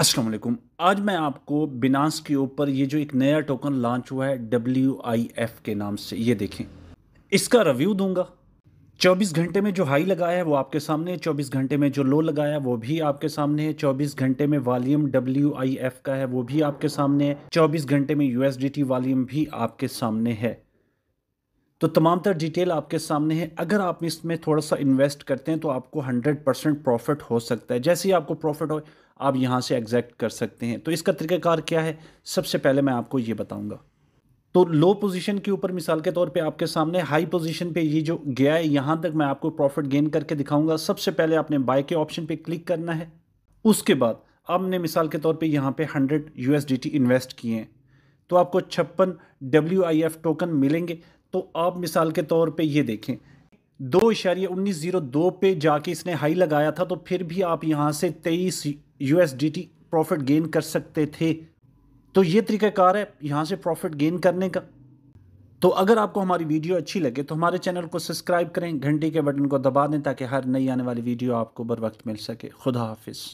अस्सलाम वालेकुम आज मैं आपको बिनास के ऊपर ये जो एक नया टोकन लॉन्च हुआ है डब्ल्यू आई एफ के नाम से ये देखें इसका रिव्यू दूंगा 24 घंटे में जो हाई लगाया है वो आपके सामने है 24 घंटे में जो लो लगाया है वो भी आपके सामने है 24 घंटे में वॉल्यूम डब्ल्यू आई एफ का है वो भी आपके सामने है 24 घंटे में टी वॉल्यूम भी आपके सामने है तो तमाम तर डिटेल आपके सामने है अगर आप इसमें थोड़ा सा इन्वेस्ट करते हैं तो आपको 100 परसेंट प्रॉफिट हो सकता है जैसे ही आपको प्रॉफिट हो आप यहाँ से एग्जैक्ट कर सकते हैं तो इसका तरीक़ाकार क्या है सबसे पहले मैं आपको ये बताऊँगा तो लो पोजीशन के ऊपर मिसाल के तौर पे आपके सामने हाई पोजीशन पे ये जो गया है यहाँ तक मैं आपको प्रॉफिट गेन करके दिखाऊंगा सबसे पहले आपने बाय के ऑप्शन पे क्लिक करना है उसके बाद आपने मिसाल के तौर पे यहाँ पे 100 यूएसडीटी इन्वेस्ट किए हैं तो आपको छप्पन डब्ल्यू टोकन मिलेंगे तो आप मिसाल के तौर पे ये देखें दो इशारे उन्नीस ज़ीरो दो पे जाके इसने हाई लगाया था तो फिर भी आप यहाँ से तेईस यू प्रॉफिट गेन कर सकते थे तो ये तरीकाकार है यहाँ से प्रॉफिट गेन करने का तो अगर आपको हमारी वीडियो अच्छी लगे तो हमारे चैनल को सब्सक्राइब करें घंटी के बटन को दबा दें ताकि हर नई आने वाली वीडियो आपको बर वक्त मिल सके खुदा हाफिज़